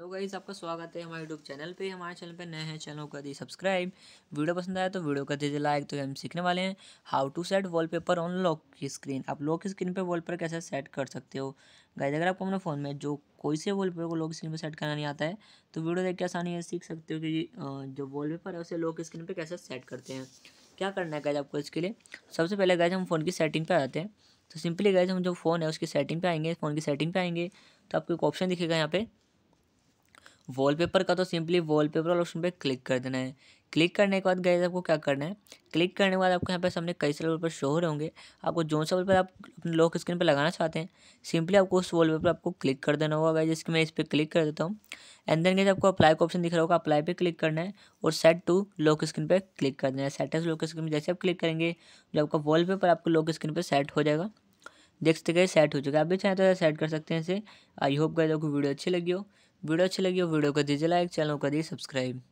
hello guys आपका स्वागत है हमारे यूट्यूब चैनल पे हमारे चैनल पे नए हैं चैनल कर दी सब्सक्राइब वीडियो पसंद आया तो वीडियो कर दीजिए लाइक तो हम सीखने वाले हैं how to set wallpaper on lock की स्क्रीन आप लॉक की स्क्रीन पे वॉलपेपर कैसे सेट कर सकते हो गाइज अगर आपको अपने फ़ोन में जो कोई से वॉलपेपर को लॉक स्क्रीन पर सेट करना नहीं आता है तो वीडियो देख के आसानी है सीख सकते हो कि जो वॉलपेपर है उसे लॉक स्क्रीन पर कैसे सेट करते हैं क्या करना है गाइज आपको इसके लिए सबसे पहले गाइज हम फ़ोन की सेटिंग पर आते हैं तो सिंपली गाइज हम जो फ़ोन है उसकी सेटिंग पे आएंगे फ़ोन की सेटिंग पे आएंगे तो आपको एक ऑप्शन दिखेगा यहाँ पर वॉलपेपर का तो सिंपली वॉलपेपर वाला ऑप्शन पे क्लिक कर देना है क्लिक करने के बाद गए आपको क्या करना है क्लिक करने के बाद आपको यहाँ पे सामने कई सारे वॉलपेपर शो हो रहे होंगे आपको जो सा वॉलपेपर आप अपने लॉक स्क्रीन पर लगाना चाहते हैं सिंपली आपको उस वॉलपेपर आपको क्लिक कर देना होगा गाइज इसके मैं इस पर क्लिक कर देता हूँ एंड देन गैस आपको अप्लाई का ऑप्शन दिख रहा होगा अप्लाई पर क्लिक करना है और सेट टू लॉक स्क्रीन पर क्लिक कर देना है सेट एस लॉक स्क्रीन पर जैसे आप क्लिक करेंगे जो आपका वॉलपेपर आपको लॉक स्क्रीन पर सेट हो जाएगा देख सकते गए सेट हो चुका है आप भी चाहें तो सेट कर सकते हैं इसे आई होप गए आपको वीडियो अच्छी लगी हो वीडियो अच्छी लगी हो वीडियो को दीजिए लाइक चैनल को दी सब्सक्राइब